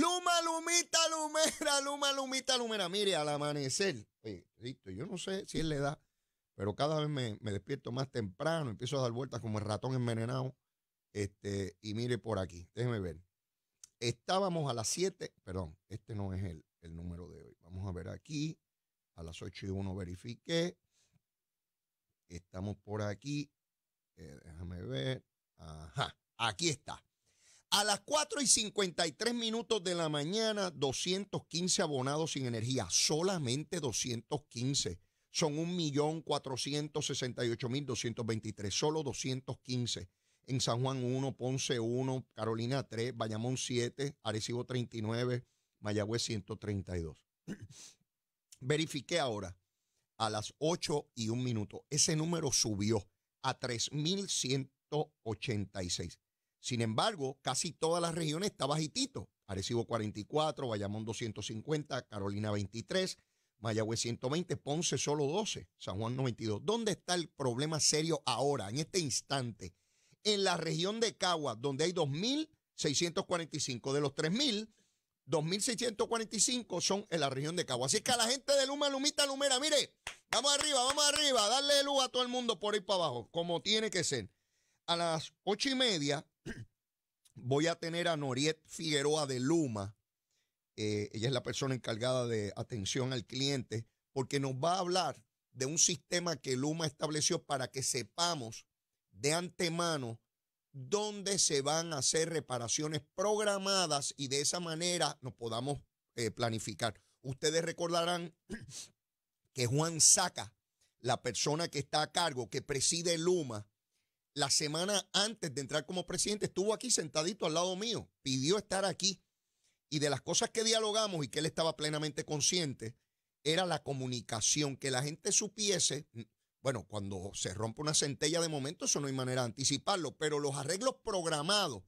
Luma, Lumita, Lumera, Luma, Lumita, Lumera. Mire, al amanecer, oye, yo no sé si él le da, pero cada vez me, despierto más temprano, empiezo a dar vueltas como el ratón envenenado. Este, y mire por aquí, déjeme ver. Estábamos a las 7, perdón, este no es el, número de hoy. Vamos a ver aquí, a las 8 y 1 verifiqué. Estamos por aquí, eh, déjame ver. Ajá, aquí está. A las 4 y 53 minutos de la mañana, 215 abonados sin energía, solamente 215. Son 1.468.223, solo 215. En San Juan 1, Ponce 1, Carolina 3, Bayamón 7, Arecibo 39, Mayagüez 132. Verifiqué ahora a las 8 y 1 minuto. Ese número subió a 3.186. Sin embargo, casi todas las regiones está bajitito. Arecibo 44, Bayamón 250, Carolina 23, Mayagüez 120, Ponce solo 12, San Juan 92. ¿Dónde está el problema serio ahora, en este instante? En la región de Caguas, donde hay 2.645. De los 3.000, 2.645 son en la región de Caguas. Así que a la gente de Luma, Lumita, Lumera, mire, vamos arriba, vamos arriba, darle luz a todo el mundo por ahí para abajo, como tiene que ser. A las ocho y media Voy a tener a Noriet Figueroa de Luma. Eh, ella es la persona encargada de atención al cliente, porque nos va a hablar de un sistema que Luma estableció para que sepamos de antemano dónde se van a hacer reparaciones programadas y de esa manera nos podamos eh, planificar. Ustedes recordarán que Juan Saca, la persona que está a cargo, que preside Luma, la semana antes de entrar como presidente, estuvo aquí sentadito al lado mío, pidió estar aquí. Y de las cosas que dialogamos y que él estaba plenamente consciente, era la comunicación, que la gente supiese, bueno, cuando se rompe una centella de momento, eso no hay manera de anticiparlo, pero los arreglos programados,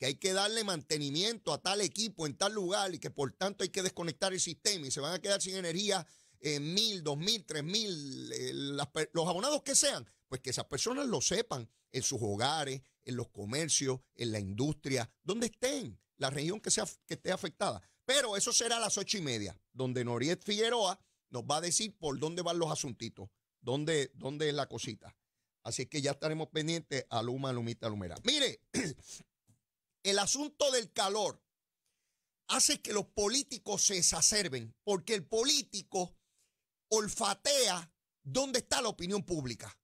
que hay que darle mantenimiento a tal equipo en tal lugar y que por tanto hay que desconectar el sistema y se van a quedar sin energía eh, mil, dos mil, tres mil, eh, los abonados que sean, pues que esas personas lo sepan en sus hogares, en los comercios, en la industria, donde estén, la región que, sea, que esté afectada. Pero eso será a las ocho y media, donde Noriet Figueroa nos va a decir por dónde van los asuntitos, dónde, dónde es la cosita. Así que ya estaremos pendientes a Luma, Lumita, Lumera. Mire, el asunto del calor hace que los políticos se exacerben, porque el político olfatea dónde está la opinión pública.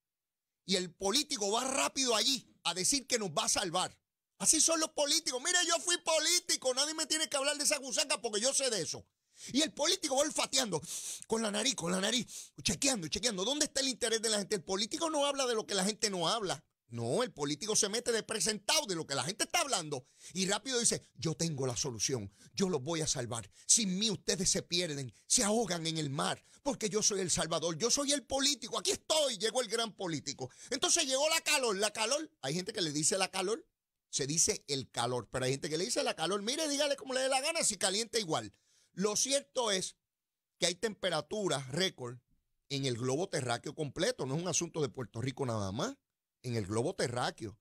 Y el político va rápido allí a decir que nos va a salvar. Así son los políticos. Mire, yo fui político, nadie me tiene que hablar de esa gusaca porque yo sé de eso. Y el político va olfateando con la nariz, con la nariz, chequeando, chequeando. ¿Dónde está el interés de la gente? El político no habla de lo que la gente no habla. No, el político se mete de presentado de lo que la gente está hablando y rápido dice, yo tengo la solución, yo los voy a salvar. Sin mí ustedes se pierden, se ahogan en el mar, porque yo soy el salvador, yo soy el político, aquí estoy, llegó el gran político. Entonces llegó la calor, la calor, hay gente que le dice la calor, se dice el calor, pero hay gente que le dice la calor, mire, dígale como le dé la gana, si calienta igual. Lo cierto es que hay temperaturas récord en el globo terráqueo completo, no es un asunto de Puerto Rico nada más en el globo terráqueo.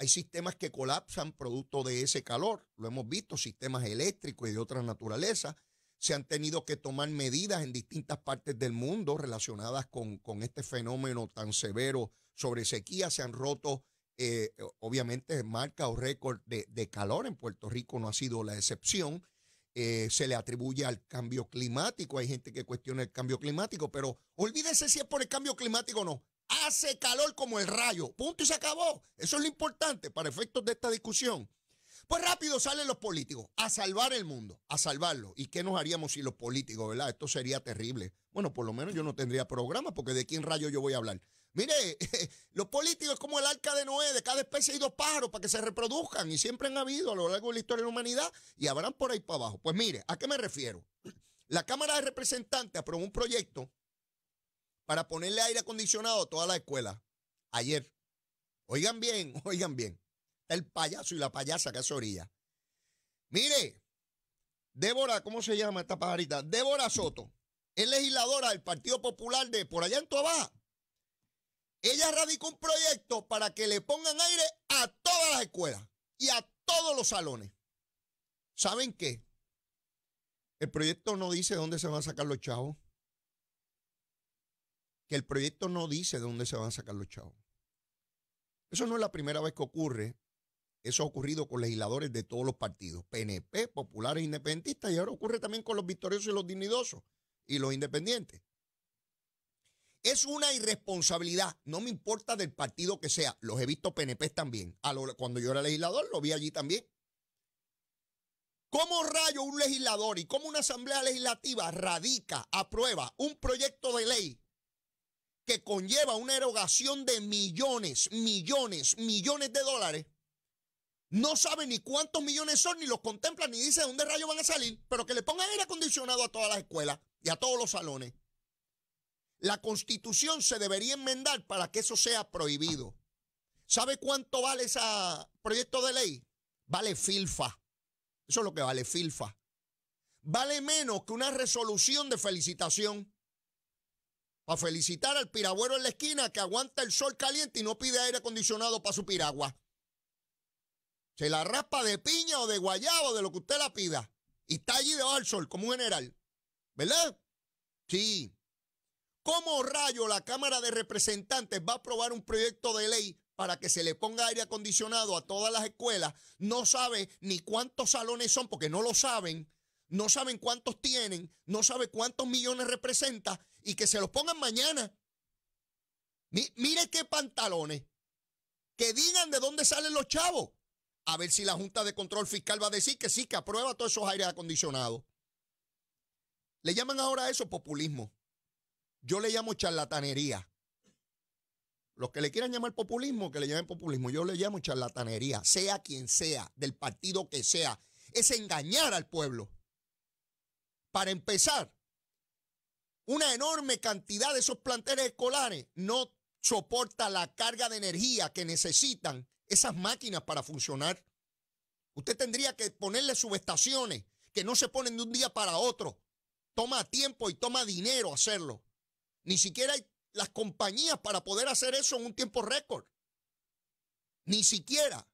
Hay sistemas que colapsan producto de ese calor, lo hemos visto, sistemas eléctricos y de otra naturaleza. Se han tenido que tomar medidas en distintas partes del mundo relacionadas con, este fenómeno tan severo sobre sequía. Se han roto, eh, obviamente, marca o récord de, calor. En Puerto Rico no ha sido la excepción. Eh, se le atribuye al cambio climático. Hay gente que cuestiona el cambio climático, pero olvídese si es por el cambio climático o no. Hace calor como el rayo. Punto y se acabó. Eso es lo importante para efectos de esta discusión. Pues rápido salen los políticos a salvar el mundo, a salvarlo. ¿Y qué nos haríamos si los políticos, verdad? Esto sería terrible. Bueno, por lo menos yo no tendría programa porque de quién rayo yo voy a hablar. Mire, los políticos es como el arca de Noé, de cada especie hay dos pájaros para que se reproduzcan y siempre han habido a lo largo de la historia de la humanidad y habrán por ahí para abajo. Pues mire, ¿a qué me refiero? La Cámara de Representantes aprobó un proyecto para ponerle aire acondicionado a toda la escuela. Ayer. Oigan bien, oigan bien. El payaso y la payasa que hace orilla. Mire, Débora, ¿cómo se llama esta pajarita? Débora Soto. Es legisladora del Partido Popular de por allá en Tuabá. Ella radicó un proyecto para que le pongan aire a todas las escuelas y a todos los salones. ¿Saben qué? El proyecto no dice dónde se van a sacar los chavos que el proyecto no dice de dónde se van a sacar los chavos. Eso no es la primera vez que ocurre. Eso ha ocurrido con legisladores de todos los partidos, PNP, populares, independentistas, y ahora ocurre también con los victoriosos y los dignidosos y los independientes. Es una irresponsabilidad, no me importa del partido que sea, los he visto PNP también. cuando yo era legislador, lo vi allí también. ¿Cómo rayo un legislador y cómo una asamblea legislativa radica, aprueba un proyecto de ley que conlleva una erogación de millones, millones, millones de dólares, no sabe ni cuántos millones son, ni los contemplan, ni dice de dónde rayos van a salir, pero que le pongan aire acondicionado a todas las escuelas y a todos los salones. La constitución se debería enmendar para que eso sea prohibido. ¿Sabe cuánto vale ese proyecto de ley? Vale filfa. Eso es lo que vale filfa. Vale menos que una resolución de felicitación para felicitar al piragüero en la esquina que aguanta el sol caliente y no pide aire acondicionado para su piragua. Se la raspa de piña o de guayaba o de lo que usted la pida. Y está allí debajo del sol, como un general. ¿Verdad? Sí. ¿Cómo rayo la Cámara de Representantes va a aprobar un proyecto de ley para que se le ponga aire acondicionado a todas las escuelas? No sabe ni cuántos salones son, porque no lo saben no saben cuántos tienen, no saben cuántos millones representa y que se los pongan mañana. mire qué pantalones. Que digan de dónde salen los chavos. A ver si la Junta de Control Fiscal va a decir que sí, que aprueba todos esos aires acondicionados. Le llaman ahora a eso populismo. Yo le llamo charlatanería. Los que le quieran llamar populismo, que le llamen populismo. Yo le llamo charlatanería, sea quien sea, del partido que sea. Es engañar al pueblo. Para empezar, una enorme cantidad de esos planteles escolares no soporta la carga de energía que necesitan esas máquinas para funcionar. Usted tendría que ponerle subestaciones que no se ponen de un día para otro. Toma tiempo y toma dinero hacerlo. Ni siquiera hay las compañías para poder hacer eso en un tiempo récord. Ni siquiera.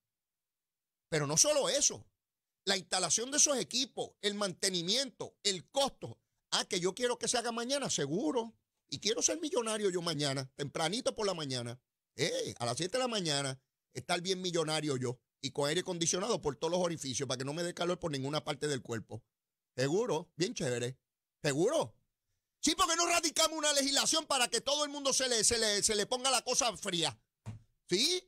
Pero no solo eso la instalación de esos equipos, el mantenimiento, el costo. Ah, que yo quiero que se haga mañana, seguro. Y quiero ser millonario yo mañana, tempranito por la mañana. Eh, a las 7 de la mañana, estar bien millonario yo. Y con aire acondicionado por todos los orificios, para que no me dé calor por ninguna parte del cuerpo. Seguro, bien chévere. Seguro. Sí, porque no radicamos una legislación para que todo el mundo se le, se le, se le ponga la cosa fría. ¿Sí?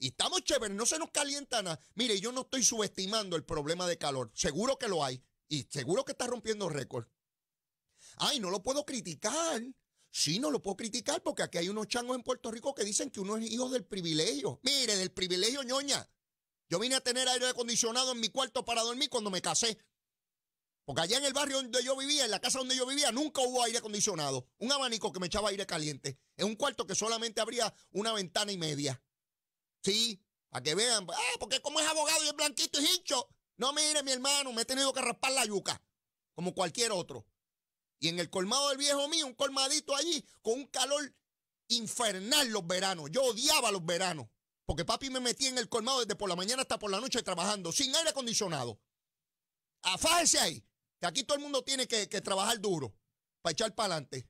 Y estamos chéveres, no se nos calienta nada. Mire, yo no estoy subestimando el problema de calor. Seguro que lo hay. Y seguro que está rompiendo récord. Ay, no lo puedo criticar. Sí, no lo puedo criticar porque aquí hay unos changos en Puerto Rico que dicen que uno es hijo del privilegio. Mire, del privilegio ñoña. Yo vine a tener aire acondicionado en mi cuarto para dormir cuando me casé. Porque allá en el barrio donde yo vivía, en la casa donde yo vivía, nunca hubo aire acondicionado. Un abanico que me echaba aire caliente. En un cuarto que solamente habría una ventana y media. Sí, para que vean. Ah, porque como es abogado y es blanquito y hincho. No, mire, mi hermano, me he tenido que raspar la yuca, como cualquier otro. Y en el colmado del viejo mío, un colmadito allí, con un calor infernal los veranos. Yo odiaba los veranos, porque papi me metía en el colmado desde por la mañana hasta por la noche trabajando, sin aire acondicionado. Afájese ah, ahí, que aquí todo el mundo tiene que, que trabajar duro para echar para adelante.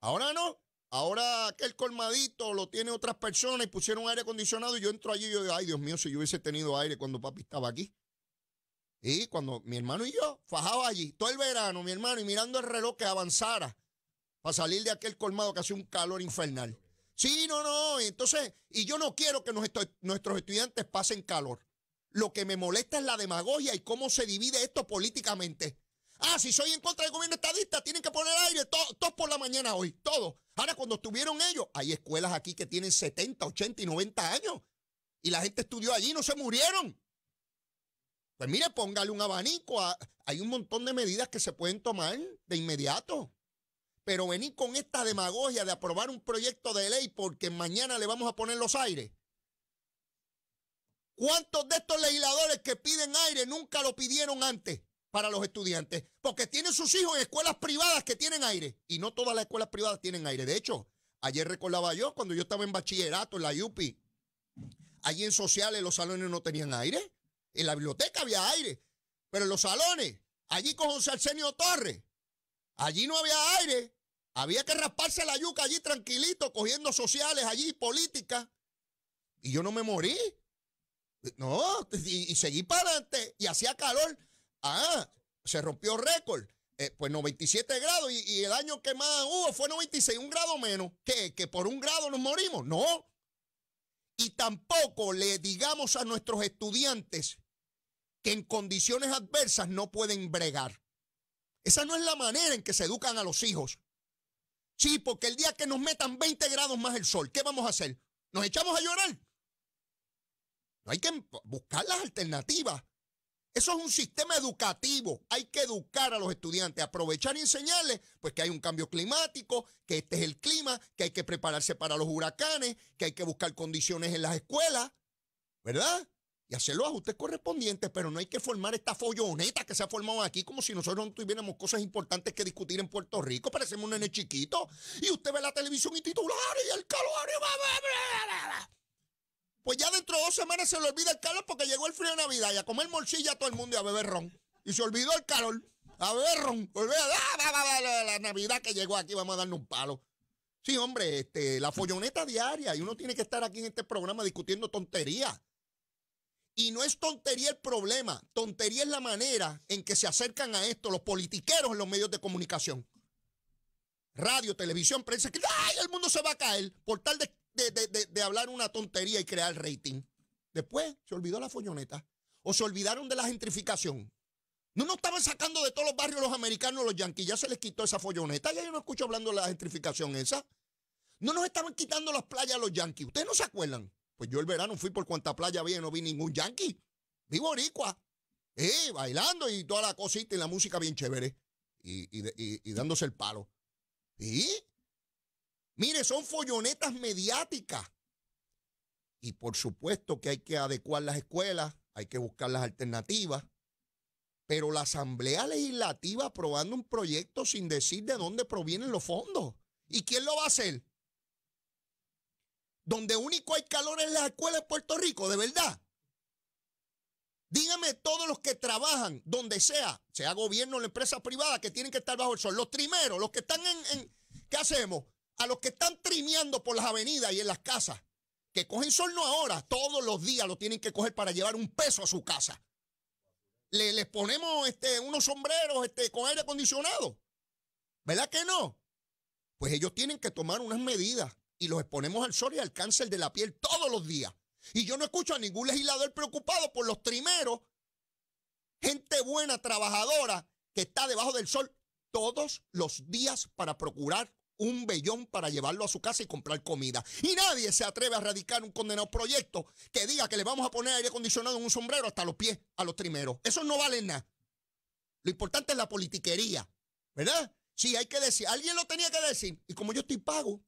Ahora no, Ahora aquel colmadito lo tiene otras personas y pusieron aire acondicionado y yo entro allí y yo digo, ay Dios mío, si yo hubiese tenido aire cuando papi estaba aquí. Y cuando mi hermano y yo fajaba allí todo el verano, mi hermano, y mirando el reloj que avanzara para salir de aquel colmado que hace un calor infernal. Sí, no, no. Entonces, y yo no quiero que nuestros estudiantes pasen calor. Lo que me molesta es la demagogia y cómo se divide esto políticamente. Ah, si soy en contra del gobierno estadista, tienen que poner aire todos por la mañana hoy, todos. Ahora, cuando estuvieron ellos, hay escuelas aquí que tienen 70, 80 y 90 años. Y la gente estudió allí, no se murieron. Pues mire, póngale un abanico. hay un montón de medidas que se pueden tomar de inmediato. Pero venir con esta demagogia de aprobar un proyecto de ley porque mañana le vamos a poner los aires. ¿Cuántos de estos legisladores que piden aire nunca lo pidieron antes? para los estudiantes, porque tienen sus hijos en escuelas privadas que tienen aire, y no todas las escuelas privadas tienen aire. De hecho, ayer recordaba yo, cuando yo estaba en bachillerato, en la UPI, allí en sociales los salones no tenían aire, en la biblioteca había aire, pero en los salones, allí con José Arsenio Torres, allí no había aire, había que rasparse la yuca allí tranquilito, cogiendo sociales allí, política, y yo no me morí. No, y, y seguí para adelante, y hacía calor. Ah, se rompió récord. Eh, pues 97 grados y, el año que más hubo fue 96, un grado menos. ¿Que por un grado nos morimos? No. Y tampoco le digamos a nuestros estudiantes que en condiciones adversas no pueden bregar. Esa no es la manera en que se educan a los hijos. Sí, porque el día que nos metan 20 grados más el sol, ¿qué vamos a hacer? ¿Nos echamos a llorar? hay que buscar las alternativas. Eso es un sistema educativo. Hay que educar a los estudiantes, aprovechar y enseñarles pues, que hay un cambio climático, que este es el clima, que hay que prepararse para los huracanes, que hay que buscar condiciones en las escuelas, ¿verdad? Y hacer los ajustes correspondientes, pero no hay que formar esta folloneta que se ha formado aquí como si nosotros no tuviéramos cosas importantes que discutir en Puerto Rico. Parecemos un nene chiquito. Y usted ve la televisión y titulares y el calor. Y... Pues ya dentro de dos semanas se le olvida el calor porque llegó el frío de Navidad y a comer morcilla a todo el mundo y a beber ron. Y se olvidó el calor. A beber ron. Ah, la, la Navidad que llegó aquí, vamos a darle un palo. Sí, hombre, este, la folloneta diaria y uno tiene que estar aquí en este programa discutiendo tontería. Y no es tontería el problema, tontería es la manera en que se acercan a esto los politiqueros en los medios de comunicación. Radio, televisión, prensa, que ¡ay! el mundo se va a caer por tal de de, hablar una tontería y crear rating. Después se olvidó la folloneta. O se olvidaron de la gentrificación. No nos estaban sacando de todos los barrios los americanos, los yanquis. Ya se les quitó esa folloneta. Ya yo no escucho hablando de la gentrificación esa. No nos estaban quitando las playas a los yanquis. ¿Ustedes no se acuerdan? Pues yo el verano fui por cuanta playa había y no vi ningún yanqui. Vi boricua. Eh, bailando y toda la cosita y la música bien chévere. y dándose el palo. ¿Y? Mire, son follonetas mediáticas. Y por supuesto que hay que adecuar las escuelas, hay que buscar las alternativas. Pero la Asamblea Legislativa aprobando un proyecto sin decir de dónde provienen los fondos. ¿Y quién lo va a hacer? Donde único hay calor en las escuelas de Puerto Rico, de verdad. Dígame todos los que trabajan, donde sea, sea gobierno o la empresa privada, que tienen que estar bajo el sol. Los primeros, los que están en, en ¿Qué hacemos? a los que están trimeando por las avenidas y en las casas, que cogen sol no ahora, todos los días lo tienen que coger para llevar un peso a su casa. les ponemos este, unos sombreros este, con aire acondicionado. ¿Verdad que no? Pues ellos tienen que tomar unas medidas y los exponemos al sol y al cáncer de la piel todos los días. Y yo no escucho a ningún legislador preocupado por los trimeros, gente buena, trabajadora, que está debajo del sol todos los días para procurar un vellón para llevarlo a su casa y comprar comida. Y nadie se atreve a radicar un condenado proyecto que diga que le vamos a poner aire acondicionado en un sombrero hasta los pies a los trimeros. Eso no vale nada. Lo importante es la politiquería, ¿verdad? Sí, hay que decir, alguien lo tenía que decir. Y como yo estoy pago,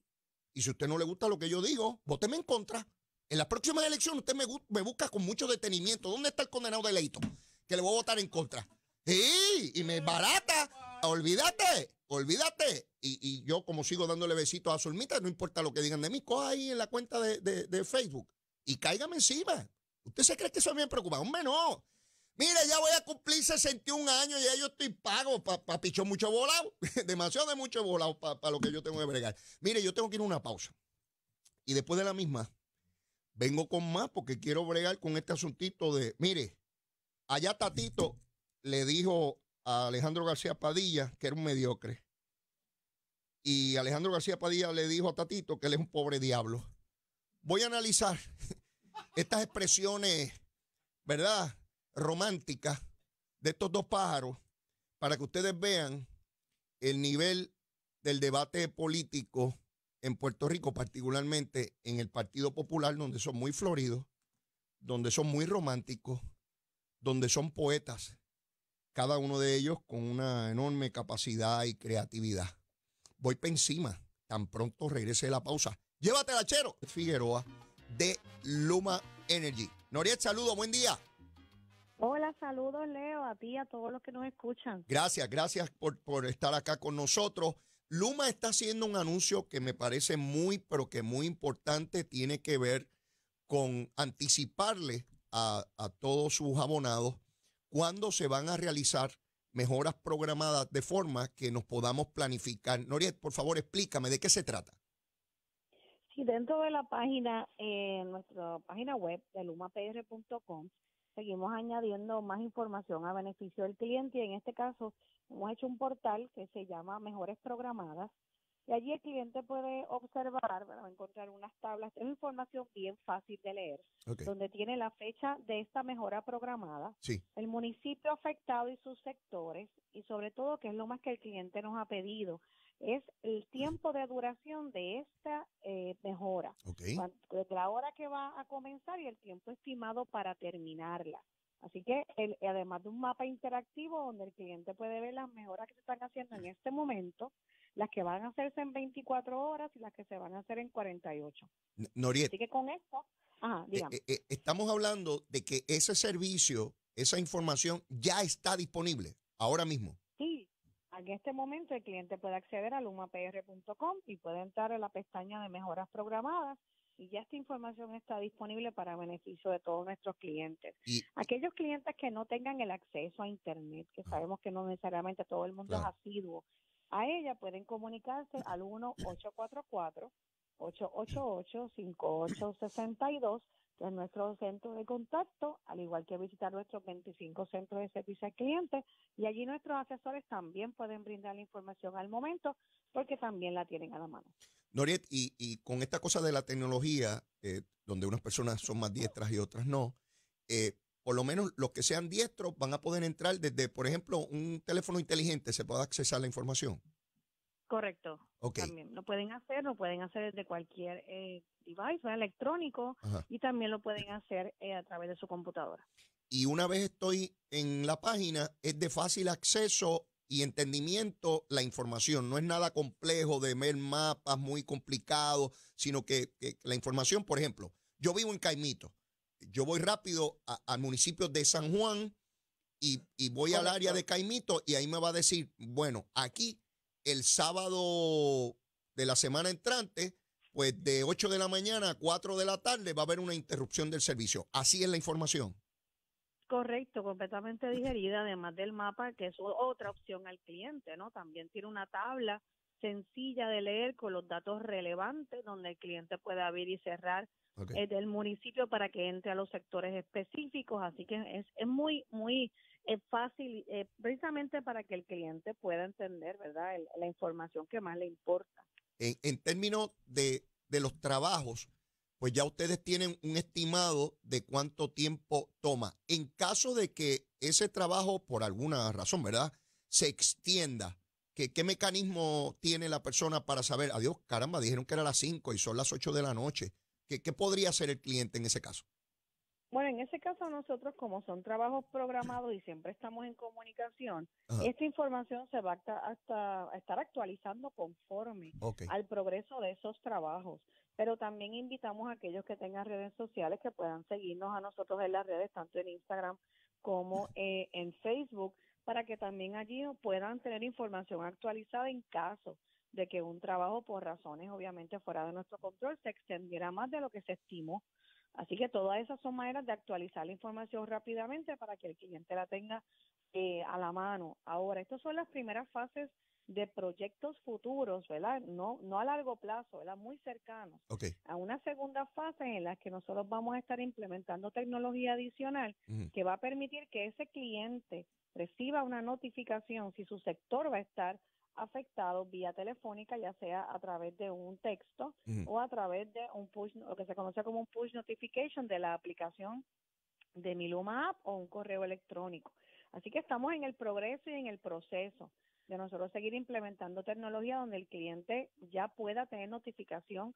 y si a usted no le gusta lo que yo digo, vóteme en contra. En las próximas elecciones usted me, me busca con mucho detenimiento. ¿Dónde está el condenado de Que le voy a votar en contra. Sí, y me barata olvídate, olvídate. Y, yo, como sigo dándole besitos a Zulmita, no importa lo que digan de mí, coja ahí en la cuenta de, Facebook y cáigame encima. ¿Usted se cree que eso bien preocupado Hombre, no. Mire ya voy a cumplir 61 años, ya yo estoy pago para pa mucho volado, demasiado de mucho volado para lo que yo tengo que bregar. Mire, yo tengo que ir a una pausa. Y después de la misma, vengo con más porque quiero bregar con este asuntito de, mire, allá Tatito le dijo Alejandro García Padilla, que era un mediocre. Y Alejandro García Padilla le dijo a Tatito que él es un pobre diablo. Voy a analizar estas expresiones, ¿verdad? Románticas de estos dos pájaros para que ustedes vean el nivel del debate político en Puerto Rico, particularmente en el Partido Popular, donde son muy floridos, donde son muy románticos, donde son poetas cada uno de ellos con una enorme capacidad y creatividad. Voy para encima, tan pronto regrese la pausa. ¡Llévate la Chero Figueroa de Luma Energy. Noriet, saludo, buen día. Hola, saludos Leo, a ti, a todos los que nos escuchan. Gracias, gracias por, estar acá con nosotros. Luma está haciendo un anuncio que me parece muy, pero que muy importante, tiene que ver con anticiparle a, a todos sus abonados cuándo se van a realizar mejoras programadas de forma que nos podamos planificar. Noriet, por favor, explícame de qué se trata. Sí, dentro de la página, en eh, nuestra página web de lumapr.com, seguimos añadiendo más información a beneficio del cliente y en este caso hemos hecho un portal que se llama Mejores Programadas y allí el cliente puede observar, va encontrar unas tablas, es información bien fácil de leer, donde tiene la fecha de esta mejora programada, el municipio afectado y sus sectores, y sobre todo, que es lo más que el cliente nos ha pedido, es el tiempo de duración de esta eh, mejora, la hora que va a comenzar y el tiempo estimado para terminarla. Así que además de un mapa interactivo donde el cliente puede ver las mejoras que se están haciendo en este momento, las que van a hacerse en 24 horas y las que se van a hacer en 48. Así que con esto, eh, eh, eh, estamos hablando de que ese servicio, esa información ya está disponible ahora mismo. Sí, en este momento el cliente puede acceder a lumapr.com y puede entrar a la pestaña de mejoras programadas y ya esta información está disponible para beneficio de todos nuestros clientes. Aquellos clientes que no tengan el acceso a Internet, que sabemos que no necesariamente todo el mundo es asiduo a ella pueden comunicarse al 1-844-888-5862, que es nuestro centro de contacto, al igual que visitar nuestros 25 centros de servicio al cliente. Y allí nuestros asesores también pueden brindar la información al momento, porque también la tienen a la mano. Noriet, y, y con esta cosa de la tecnología, eh, donde unas personas son más diestras y otras no, eh, por lo menos los que sean diestros van a poder entrar desde, por ejemplo, un teléfono inteligente, se puede accesar la información. Correcto. También lo pueden hacer, lo pueden hacer desde cualquier eh, device electrónico y también lo pueden hacer eh, a través de su computadora. Y una vez estoy en la página, es de fácil acceso y entendimiento la información. No es nada complejo de ver mapas muy complicados, sino que la información, por ejemplo, yo vivo en Caimito yo voy rápido al municipio de San Juan y, voy al área de Caimito y ahí me va a decir, bueno, aquí el sábado de la semana entrante, pues de 8 de la mañana a 4 de la tarde va a haber una interrupción del servicio. Así es la información. Correcto, completamente digerida, además del mapa, que es otra opción al cliente, ¿no? También tiene una tabla sencilla de leer con los datos relevantes donde el cliente puede abrir y cerrar eh, del municipio para que entre a los sectores específicos. Así que es, es muy, muy fácil, eh, precisamente para que el cliente pueda entender, ¿verdad?, la información que más le importa. En, en términos de, de los trabajos, pues ya ustedes tienen un estimado de cuánto tiempo toma. En caso de que ese trabajo, por alguna razón, ¿verdad?, se extienda, ¿qué, qué mecanismo tiene la persona para saber? Adiós, caramba, dijeron que era las 5 y son las 8 de la noche. ¿Qué, podría hacer el cliente en ese caso? Bueno, en ese caso nosotros, como son trabajos programados y siempre estamos en comunicación, esta información se va hasta, estar actualizando conforme al progreso de esos trabajos. Pero también invitamos a aquellos que tengan redes sociales que puedan seguirnos a nosotros en las redes, tanto en Instagram como eh, en Facebook, para que también allí puedan tener información actualizada en caso de que un trabajo por razones obviamente fuera de nuestro control se extendiera más de lo que se estimó. Así que todas esas son maneras de actualizar la información rápidamente para que el cliente la tenga eh, a la mano. Ahora, estas son las primeras fases de proyectos futuros, ¿verdad? No, no a largo plazo, ¿verdad? Muy cercanos. A una segunda fase en la que nosotros vamos a estar implementando tecnología adicional que va a permitir que ese cliente reciba una notificación si su sector va a estar afectado vía telefónica, ya sea a través de un texto o a través de un push, lo que se conoce como un push notification de la aplicación de Miluma App o un correo electrónico. Así que estamos en el progreso y en el proceso de nosotros seguir implementando tecnología donde el cliente ya pueda tener notificación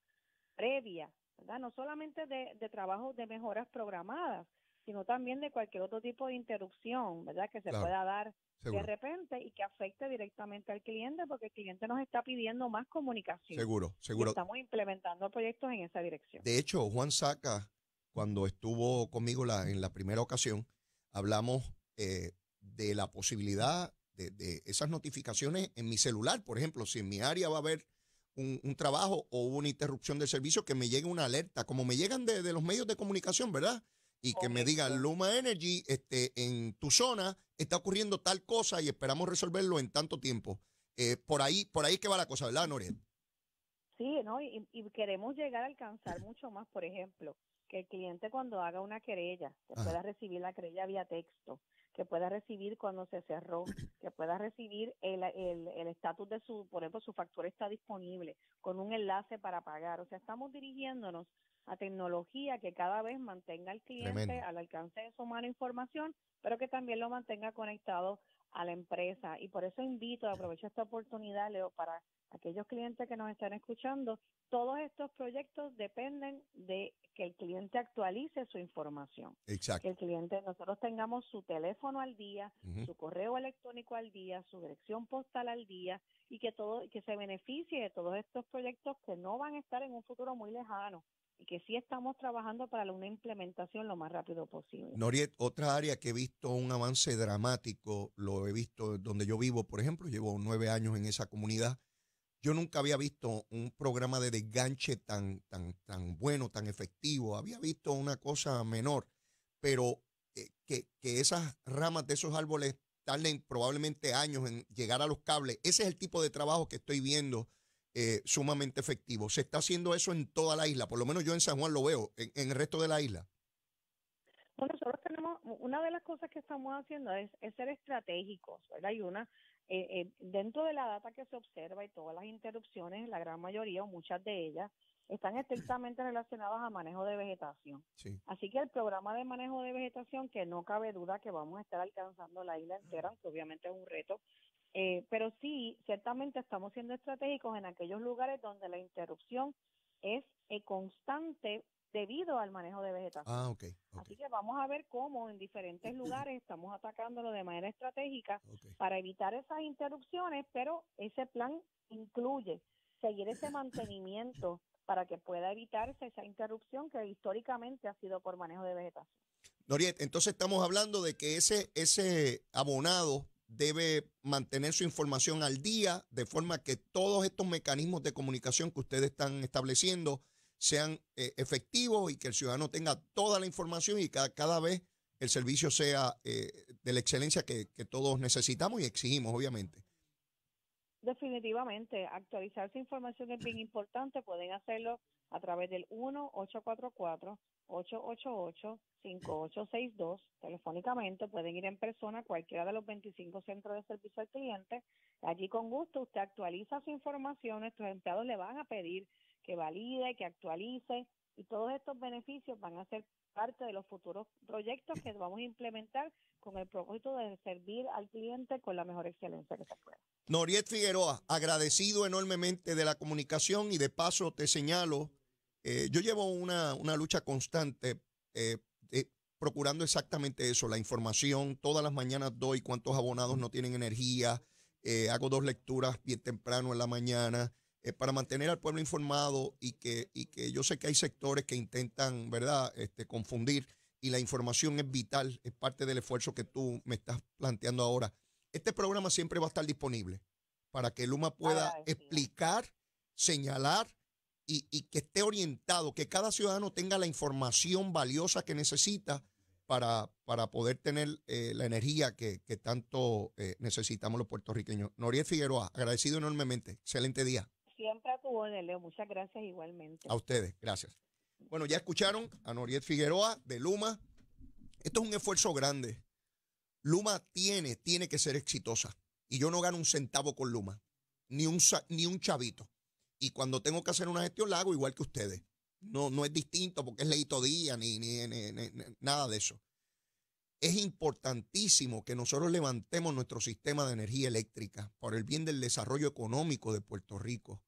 previa, ¿verdad? No solamente de, de de mejoras programadas, sino también de cualquier otro tipo de interrupción, ¿verdad? Que se pueda dar de repente y que afecte directamente al cliente porque el cliente nos está pidiendo más comunicación. Seguro, seguro. estamos implementando proyectos en esa dirección. De hecho, Juan Saca, cuando estuvo conmigo en la primera ocasión, hablamos eh, de la posibilidad de, de, esas notificaciones en mi celular, por ejemplo, si en mi área va a haber un, trabajo o una interrupción del servicio, que me llegue una alerta, como me llegan de, de los medios de comunicación, ¿verdad? y que me diga Luma Energy, este, en tu zona está ocurriendo tal cosa y esperamos resolverlo en tanto tiempo. Eh, por ahí, por ahí es que va la cosa, ¿verdad, Noret? Sí, ¿no? Y, y, queremos llegar a alcanzar mucho más, por ejemplo, que el cliente cuando haga una querella, pueda recibir la querella vía texto, que pueda recibir cuando se cerró, que pueda recibir el estatus el, de su, por ejemplo, su factura está disponible con un enlace para pagar. O sea, estamos dirigiéndonos a tecnología que cada vez mantenga al cliente al alcance de su mano información, pero que también lo mantenga conectado a la empresa. Y por eso invito, aprovecho esta oportunidad, Leo, para aquellos clientes que nos están escuchando, todos estos proyectos dependen de que el cliente actualice su información. Exacto. Que el cliente, nosotros tengamos su teléfono al día, su correo electrónico al día, su dirección postal al día y que todo que se beneficie de todos estos proyectos que no van a estar en un futuro muy lejano y que sí estamos trabajando para una implementación lo más rápido posible. Noriet, otra área que he visto un avance dramático, lo he visto donde yo vivo, por ejemplo, llevo nueve años en esa comunidad yo nunca había visto un programa de desganche tan, tan, tan bueno, tan efectivo. Había visto una cosa menor, pero eh, que, esas ramas de esos árboles tarden probablemente años en llegar a los cables. Ese es el tipo de trabajo que estoy viendo eh, sumamente efectivo. Se está haciendo eso en toda la isla, por lo menos yo en San Juan lo veo, en el resto de la isla. Pues nosotros tenemos, una de las cosas que estamos haciendo es, ser estratégicos, ¿verdad? Y una, eh, eh, dentro de la data que se observa y todas las interrupciones, la gran mayoría o muchas de ellas, están estrictamente relacionadas a manejo de vegetación. Así que el programa de manejo de vegetación, que no cabe duda que vamos a estar alcanzando la isla entera, aunque obviamente es un reto, eh, pero sí, ciertamente estamos siendo estratégicos en aquellos lugares donde la interrupción es eh, constante debido al manejo de vegetación. Ah, Así que vamos a ver cómo en diferentes lugares estamos atacándolo de manera estratégica para evitar esas interrupciones, pero ese plan incluye seguir ese mantenimiento para que pueda evitarse esa interrupción que históricamente ha sido por manejo de vegetación. Noriet, entonces estamos hablando de que ese, ese abonado debe mantener su información al día, de forma que todos estos mecanismos de comunicación que ustedes están estableciendo sean eh, efectivos y que el ciudadano tenga toda la información y cada, cada vez el servicio sea eh, de la excelencia que, que todos necesitamos y exigimos, obviamente. Definitivamente, actualizar su información es bien importante. Pueden hacerlo a través del 1-844-888-5862. Telefónicamente pueden ir en persona a cualquiera de los 25 centros de servicio al cliente. Allí con gusto usted actualiza su información. Nuestros empleados le van a pedir que valide, que actualice y todos estos beneficios van a ser parte de los futuros proyectos que vamos a implementar con el propósito de servir al cliente con la mejor excelencia que se pueda. Noriet Figueroa, agradecido enormemente de la comunicación y de paso te señalo, eh, yo llevo una, lucha constante eh, eh, procurando exactamente eso, la información, todas las mañanas doy cuántos abonados no tienen energía, hago dos lecturas bien temprano en la mañana, eh, para mantener al pueblo informado y que, que yo sé que hay sectores que intentan, ¿verdad?, este, confundir y la información es vital, es parte del esfuerzo que tú me estás planteando ahora. Este programa siempre va a estar disponible para que Luma pueda explicar, señalar y, que esté orientado, que cada ciudadano tenga la información valiosa que necesita para, para poder tener eh, la energía que, tanto eh, necesitamos los puertorriqueños. Noriel Figueroa, agradecido enormemente. Excelente día. Siempre a tu Leo. Muchas gracias igualmente. A ustedes, gracias. Bueno, ya escucharon a Noriet Figueroa de Luma. Esto es un esfuerzo grande. Luma tiene, tiene que ser exitosa. Y yo no gano un centavo con Luma, ni un, ni un chavito. Y cuando tengo que hacer una gestión, la hago igual que ustedes. No, no es distinto porque es leito día, ni, ni nada de eso. Es importantísimo que nosotros levantemos nuestro sistema de energía eléctrica por el bien del desarrollo económico de Puerto Rico.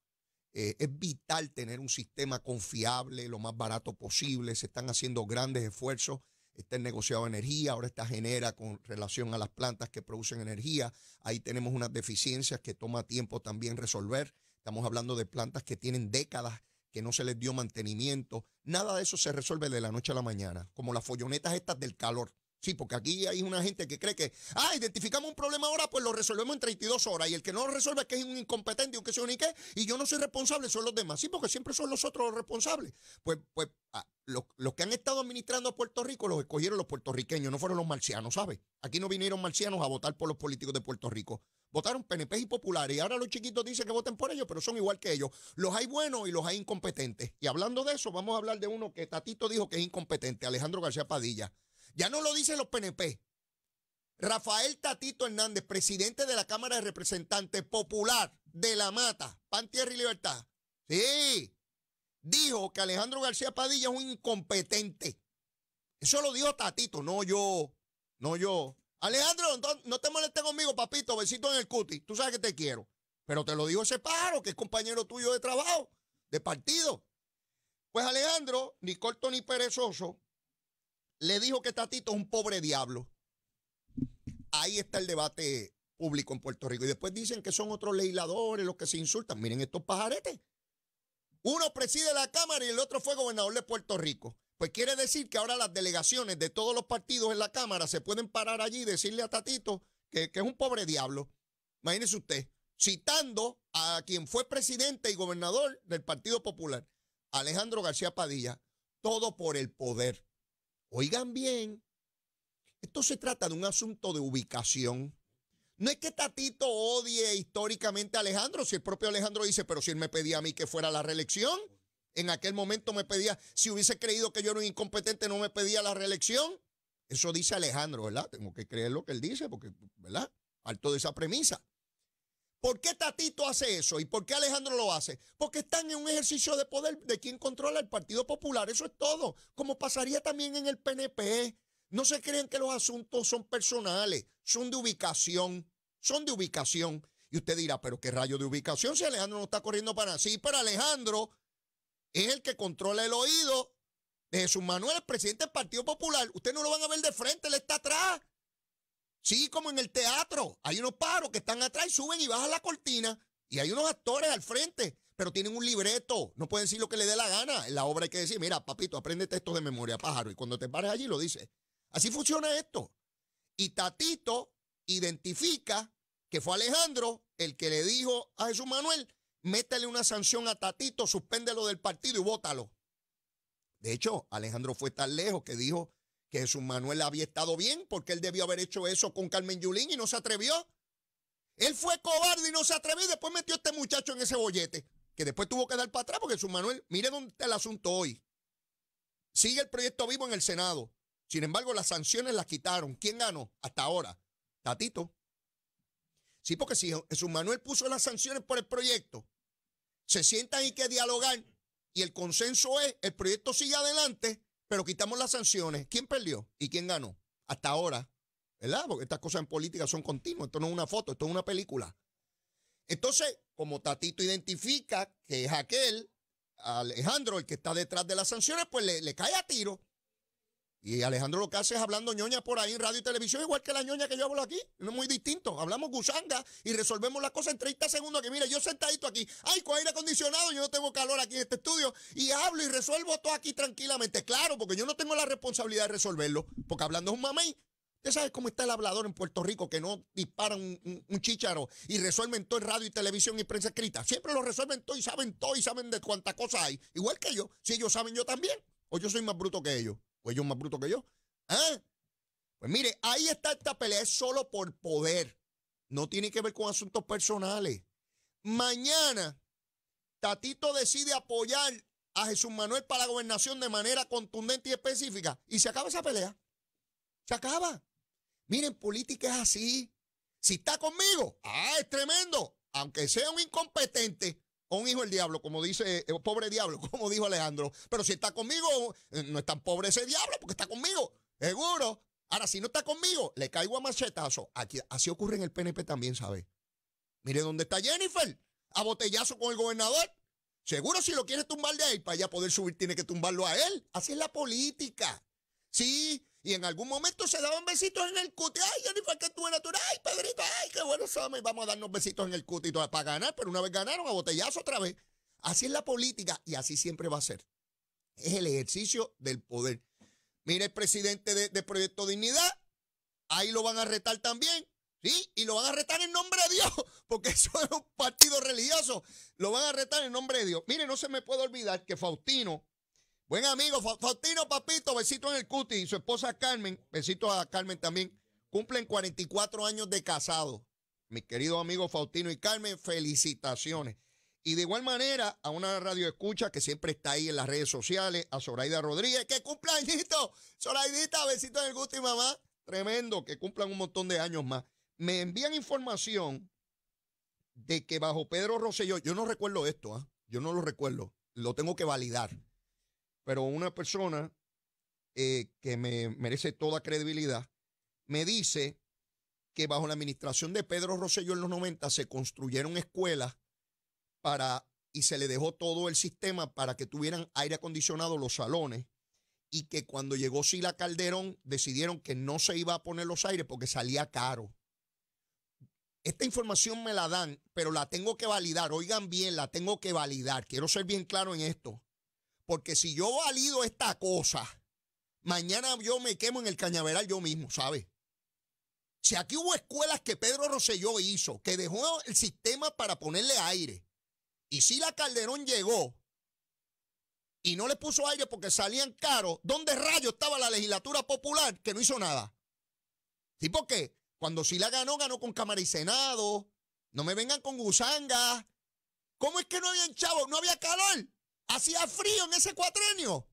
Eh, es vital tener un sistema confiable, lo más barato posible. Se están haciendo grandes esfuerzos. Está el negociado energía, ahora está genera con relación a las plantas que producen energía. Ahí tenemos unas deficiencias que toma tiempo también resolver. Estamos hablando de plantas que tienen décadas que no se les dio mantenimiento. Nada de eso se resuelve de la noche a la mañana, como las follonetas estas del calor. Sí, porque aquí hay una gente que cree que, ah, identificamos un problema ahora, pues lo resolvemos en 32 horas. Y el que no lo resuelve es que es un incompetente, un que se ni y yo no soy responsable, son los demás. Sí, porque siempre son los otros los responsables. Pues, pues ah, los, que han estado administrando a Puerto Rico los escogieron los puertorriqueños, no fueron los marcianos, ¿sabes? Aquí no vinieron marcianos a votar por los políticos de Puerto Rico. Votaron PNP y populares y ahora los chiquitos dicen que voten por ellos, pero son igual que ellos. Los hay buenos y los hay incompetentes. Y hablando de eso, vamos a hablar de uno que Tatito dijo que es incompetente, Alejandro García Padilla. Ya no lo dicen los PNP. Rafael Tatito Hernández, presidente de la Cámara de Representantes Popular de La Mata, Pan, Tierra y Libertad. Sí, dijo que Alejandro García Padilla es un incompetente. Eso lo dijo Tatito, no yo, no yo. Alejandro, no, te molestes conmigo, papito, besito en el cuti. Tú sabes que te quiero. Pero te lo dijo ese paro, que es compañero tuyo de trabajo, de partido. Pues Alejandro, ni corto ni perezoso, le dijo que Tatito es un pobre diablo. Ahí está el debate público en Puerto Rico. Y después dicen que son otros legisladores los que se insultan. Miren estos pajaretes. Uno preside la Cámara y el otro fue gobernador de Puerto Rico. Pues quiere decir que ahora las delegaciones de todos los partidos en la Cámara se pueden parar allí y decirle a Tatito que, es un pobre diablo. Imagínese usted, citando a quien fue presidente y gobernador del Partido Popular, Alejandro García Padilla, todo por el poder. Oigan bien, esto se trata de un asunto de ubicación. No es que Tatito odie históricamente a Alejandro, si el propio Alejandro dice, pero si él me pedía a mí que fuera la reelección, en aquel momento me pedía, si hubiese creído que yo era un incompetente, no me pedía la reelección. Eso dice Alejandro, ¿verdad? Tengo que creer lo que él dice, porque, ¿verdad? Alto de esa premisa. ¿Por qué Tatito hace eso y por qué Alejandro lo hace? Porque están en un ejercicio de poder de quien controla el Partido Popular. Eso es todo. Como pasaría también en el PNP. No se creen que los asuntos son personales, son de ubicación, son de ubicación. Y usted dirá, pero qué rayo de ubicación si Alejandro no está corriendo para sí. Pero Alejandro es el que controla el oído de Jesús Manuel, el presidente del Partido Popular. Usted no lo van a ver de frente, Le está atrás. Sí, como en el teatro. Hay unos paros que están atrás, suben y bajan la cortina. Y hay unos actores al frente, pero tienen un libreto. No pueden decir lo que les dé la gana. En la obra hay que decir, mira, papito, aprende textos de memoria, pájaro. Y cuando te pares allí lo dices. Así funciona esto. Y Tatito identifica que fue Alejandro el que le dijo a Jesús Manuel, métele una sanción a Tatito, suspéndelo del partido y bótalo. De hecho, Alejandro fue tan lejos que dijo que Jesús Manuel había estado bien porque él debió haber hecho eso con Carmen Yulín y no se atrevió. Él fue cobarde y no se atrevió y después metió a este muchacho en ese bollete, que después tuvo que dar para atrás porque Jesús Manuel, mire dónde está el asunto hoy. Sigue el proyecto vivo en el Senado. Sin embargo, las sanciones las quitaron. ¿Quién ganó hasta ahora? Tatito. Sí, porque si Jesús Manuel puso las sanciones por el proyecto, se sientan y que dialogar y el consenso es, el proyecto sigue adelante, pero quitamos las sanciones. ¿Quién perdió y quién ganó? Hasta ahora, ¿verdad? Porque estas cosas en política son continuas. Esto no es una foto, esto es una película. Entonces, como Tatito identifica que es aquel, Alejandro, el que está detrás de las sanciones, pues le, le cae a tiro. Y Alejandro lo que hace es hablando ñoña por ahí en radio y televisión, igual que la ñoña que yo hablo aquí. No es muy distinto. Hablamos gusanga y resolvemos las cosas en 30 segundos. Que mire, yo sentadito aquí, ay, con aire acondicionado, yo no tengo calor aquí en este estudio. Y hablo y resuelvo todo aquí tranquilamente. Claro, porque yo no tengo la responsabilidad de resolverlo. Porque hablando es un mamey. Usted sabe cómo está el hablador en Puerto Rico que no dispara un, chicharo chícharo y resuelven todo en radio y televisión y prensa escrita. Siempre lo resuelven todo y saben todo y saben de cuántas cosas hay. Igual que yo. Si ellos saben, yo también. O yo soy más bruto que ellos o ellos más bruto que yo. ¿Ah? Pues mire, ahí está esta pelea, es solo por poder. No tiene que ver con asuntos personales. Mañana, Tatito decide apoyar a Jesús Manuel para la gobernación de manera contundente y específica. Y se acaba esa pelea. Se acaba. Miren, política es así. Si está conmigo, ah, es tremendo. Aunque sea un incompetente, un hijo el diablo, como dice, eh, pobre diablo, como dijo Alejandro. Pero si está conmigo, eh, no es tan pobre ese diablo porque está conmigo, seguro. Ahora, si no está conmigo, le caigo a machetazo. Aquí, así ocurre en el PNP también, ¿sabe? Mire dónde está Jennifer, a botellazo con el gobernador. Seguro si lo quiere tumbar de ahí, para allá poder subir, tiene que tumbarlo a él. Así es la política. Sí, y en algún momento se daban besitos en el cuti. Ay, Jennifer, que tú eres Ay, Pedrito, ay, qué bueno somos. vamos a darnos besitos en el cuti para ganar. Pero una vez ganaron, a botellazo otra vez. Así es la política y así siempre va a ser. Es el ejercicio del poder. mire el presidente de, de Proyecto Dignidad. Ahí lo van a retar también. ¿Sí? Y lo van a retar en nombre de Dios, porque eso es un partido religioso. Lo van a retar en nombre de Dios. Mire, no se me puede olvidar que Faustino Buen amigo, Faustino Papito, besito en el cuti. Y su esposa Carmen, besito a Carmen también. Cumplen 44 años de casado. Mi querido amigo Faustino y Carmen, felicitaciones. Y de igual manera, a una radio escucha que siempre está ahí en las redes sociales, a Zoraida Rodríguez, que cumpleañito. Zoraidita, besito en el gusto mamá. Tremendo, que cumplan un montón de años más. Me envían información de que bajo Pedro Rosselló, yo no recuerdo esto, ¿ah? yo no lo recuerdo, lo tengo que validar pero una persona eh, que me merece toda credibilidad me dice que bajo la administración de Pedro Rosselló en los 90 se construyeron escuelas para y se le dejó todo el sistema para que tuvieran aire acondicionado los salones y que cuando llegó Sila Calderón decidieron que no se iba a poner los aires porque salía caro. Esta información me la dan, pero la tengo que validar. Oigan bien, la tengo que validar. Quiero ser bien claro en esto. Porque si yo valido esta cosa, mañana yo me quemo en el cañaveral yo mismo, ¿sabes? Si aquí hubo escuelas que Pedro Rosselló hizo, que dejó el sistema para ponerle aire, y si la Calderón llegó y no le puso aire porque salían caros, ¿dónde rayo estaba la legislatura popular que no hizo nada? Sí, porque cuando sí la ganó, ganó con Cámara y Senado. No me vengan con Gusanga. ¿Cómo es que no había chavo? No había calor. Hacía frío en ese cuatrenio.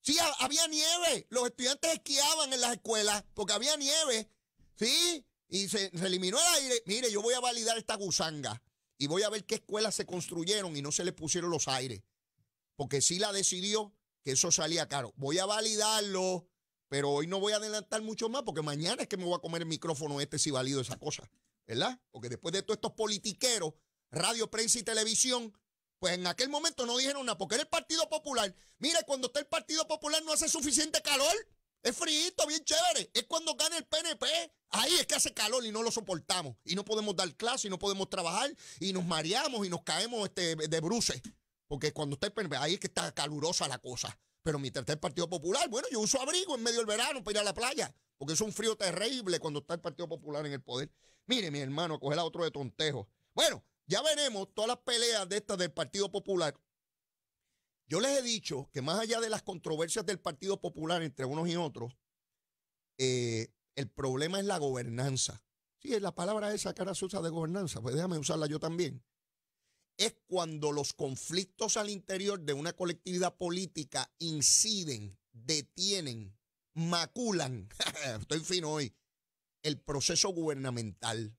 Sí, había nieve. Los estudiantes esquiaban en las escuelas porque había nieve. Sí, y se, eliminó el aire. Mire, yo voy a validar esta gusanga y voy a ver qué escuelas se construyeron y no se les pusieron los aires. Porque sí la decidió que eso salía caro. Voy a validarlo, pero hoy no voy a adelantar mucho más porque mañana es que me voy a comer el micrófono este si valido esa cosa. ¿Verdad? Porque después de todos estos politiqueros, radio, prensa y televisión, pues en aquel momento no dijeron nada, porque era el Partido Popular. Mira, cuando está el Partido Popular no hace suficiente calor. Es frío, bien chévere. Es cuando gana el PNP. Ahí es que hace calor y no lo soportamos. Y no podemos dar clase y no podemos trabajar. Y nos mareamos y nos caemos este, de bruces. Porque cuando está el PNP, ahí es que está calurosa la cosa. Pero mientras está el Partido Popular, bueno, yo uso abrigo en medio del verano para ir a la playa. Porque es un frío terrible cuando está el Partido Popular en el poder. Mire, mi hermano, coger la otro de tontejo. Bueno, ya veremos todas las peleas de estas del Partido Popular. Yo les he dicho que más allá de las controversias del Partido Popular entre unos y otros, eh, el problema es la gobernanza. Sí, es la palabra esa que ahora se usa de gobernanza, pues déjame usarla yo también. Es cuando los conflictos al interior de una colectividad política inciden, detienen, maculan, estoy fino hoy, el proceso gubernamental.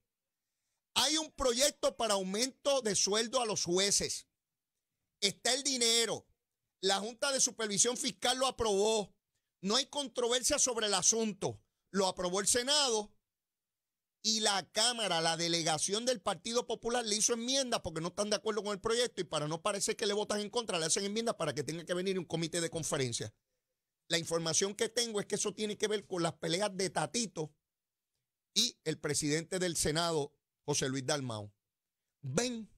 Hay un proyecto para aumento de sueldo a los jueces. Está el dinero. La Junta de Supervisión Fiscal lo aprobó. No hay controversia sobre el asunto. Lo aprobó el Senado y la Cámara, la delegación del Partido Popular le hizo enmienda porque no están de acuerdo con el proyecto y para no parecer que le votan en contra, le hacen enmienda para que tenga que venir un comité de conferencia. La información que tengo es que eso tiene que ver con las peleas de Tatito y el presidente del Senado, José Luis Dalmau. Ven,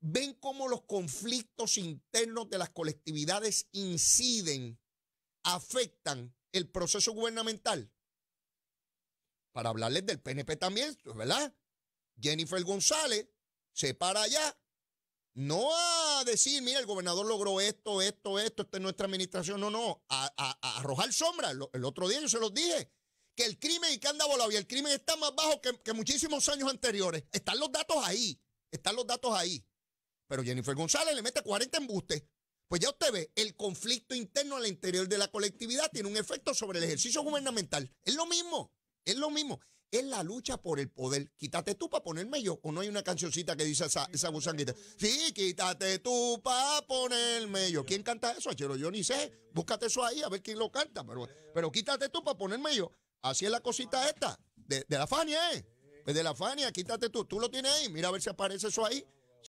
ven cómo los conflictos internos de las colectividades inciden, afectan el proceso gubernamental. Para hablarles del PNP también, ¿verdad? Jennifer González se para allá, no a decir, mira, el gobernador logró esto, esto, esto, esto es nuestra administración, no, no, a, arrojar sombra. El otro día yo se los dije, que el crimen y que anda volado. Y el crimen está más bajo que, muchísimos años anteriores. Están los datos ahí. Están los datos ahí. Pero Jennifer González le mete 40 embustes. Pues ya usted ve, el conflicto interno al interior de la colectividad tiene un efecto sobre el ejercicio gubernamental. Es lo mismo, es lo mismo. Es la lucha por el poder. Quítate tú para ponerme yo. O no hay una cancioncita que dice esa, esa gusanguita. Sí, quítate tú para ponerme yo. ¿Quién canta eso? Yo, yo ni sé. Búscate eso ahí a ver quién lo canta. Pero, pero quítate tú para ponerme yo. Así es la cosita esta, de, la Fania, ¿eh? Pues de la Fania, quítate tú, tú lo tienes ahí, mira a ver si aparece eso ahí.